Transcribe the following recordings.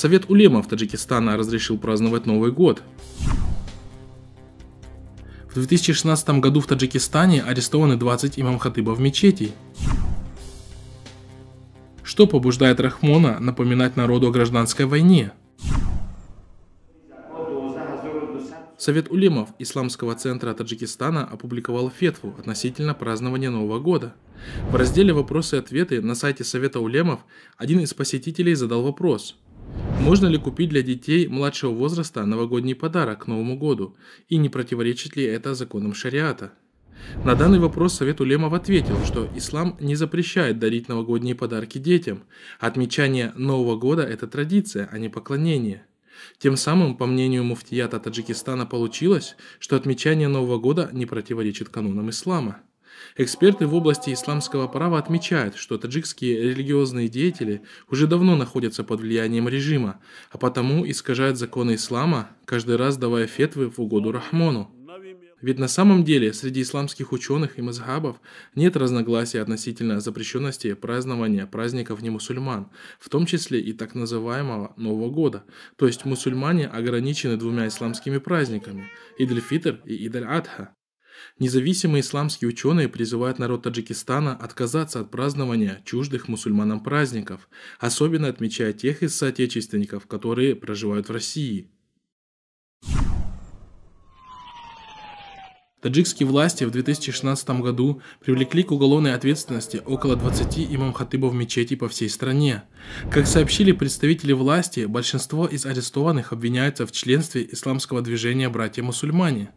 Совет улемов Таджикистана разрешил праздновать Новый год. В 2016 году в Таджикистане арестованы 20 имам-хатыбов мечетей. Что побуждает Рахмона напоминать народу о гражданской войне? Совет улемов Исламского центра Таджикистана опубликовал фетву относительно празднования Нового года. В разделе «Вопросы и ответы» на сайте Совета улемов один из посетителей задал вопрос – можно ли купить для детей младшего возраста новогодний подарок к Новому году? И не противоречит ли это законам шариата? На данный вопрос Совет Улемов ответил, что ислам не запрещает дарить новогодние подарки детям. Отмечание Нового года – это традиция, а не поклонение. Тем самым, по мнению муфтията Таджикистана, получилось, что отмечание Нового года не противоречит канонам ислама – Эксперты в области исламского права отмечают, что таджикские религиозные деятели уже давно находятся под влиянием режима, а потому искажают законы ислама, каждый раз давая фетвы в угоду Рахмону. Ведь на самом деле среди исламских ученых и мазхабов нет разногласий относительно запрещенности празднования праздников не мусульман, в том числе и так называемого Нового года. То есть мусульмане ограничены двумя исламскими праздниками – Идаль-Фитр и идль адха Независимые исламские ученые призывают народ Таджикистана отказаться от празднования чуждых мусульманам праздников, особенно отмечая тех из соотечественников, которые проживают в России. Таджикские власти в 2016 году привлекли к уголовной ответственности около 20 имам-хатыбов мечетей по всей стране. Как сообщили представители власти, большинство из арестованных обвиняются в членстве исламского движения «Братья-мусульмане».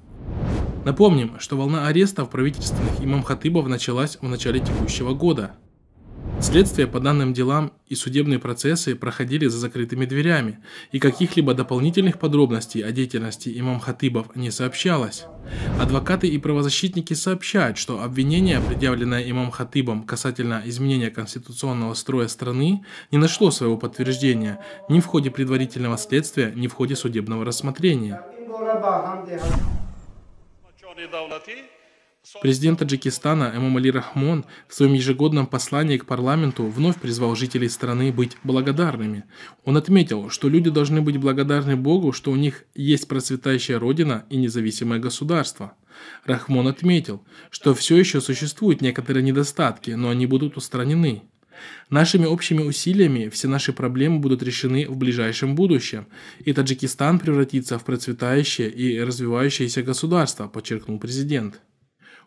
Напомним, что волна арестов правительственных имам-хатыбов началась в начале текущего года. Следствие по данным делам и судебные процессы проходили за закрытыми дверями, и каких-либо дополнительных подробностей о деятельности имам-хатыбов не сообщалось. Адвокаты и правозащитники сообщают, что обвинение, предъявленное имам-хатыбом касательно изменения конституционного строя страны, не нашло своего подтверждения ни в ходе предварительного следствия, ни в ходе судебного рассмотрения. Президент Таджикистана Эмомали Рахмон в своем ежегодном послании к парламенту вновь призвал жителей страны быть благодарными. Он отметил, что люди должны быть благодарны Богу, что у них есть процветающая родина и независимое государство. Рахмон отметил, что все еще существуют некоторые недостатки, но они будут устранены. Нашими общими усилиями все наши проблемы будут решены в ближайшем будущем, и Таджикистан превратится в процветающее и развивающееся государство, подчеркнул президент.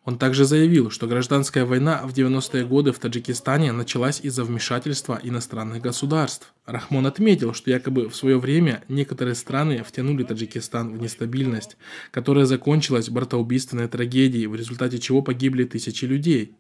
Он также заявил, что гражданская война в 90-е годы в Таджикистане началась из-за вмешательства иностранных государств. Рахмон отметил, что якобы в свое время некоторые страны втянули Таджикистан в нестабильность, которая закончилась братоубийственной трагедией, в результате чего погибли тысячи людей.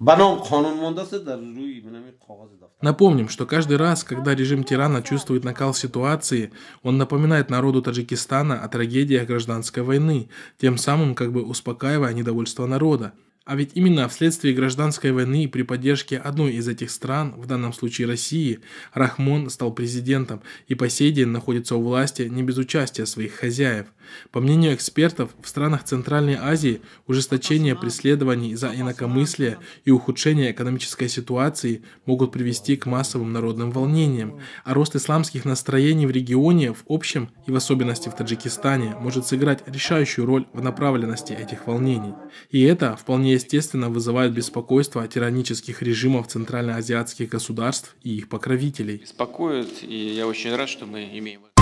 Напомним, что каждый раз, когда режим тирана чувствует накал ситуации, он напоминает народу Таджикистана о трагедиях гражданской войны, тем самым как бы успокаивая недовольство народа. А ведь именно вследствие гражданской войны и при поддержке одной из этих стран, в данном случае России, Рахмон стал президентом и по сей день находится у власти не без участия своих хозяев. По мнению экспертов, в странах Центральной Азии ужесточение преследований за инакомыслие и ухудшение экономической ситуации могут привести к массовым народным волнениям, а рост исламских настроений в регионе в общем и в особенности в Таджикистане может сыграть решающую роль в направленности этих волнений. И это вполне естественно, вызывает беспокойство о тиранических режимах центральноазиатских государств и их покровителей. Беспокоит, и я очень рад, что мы имеем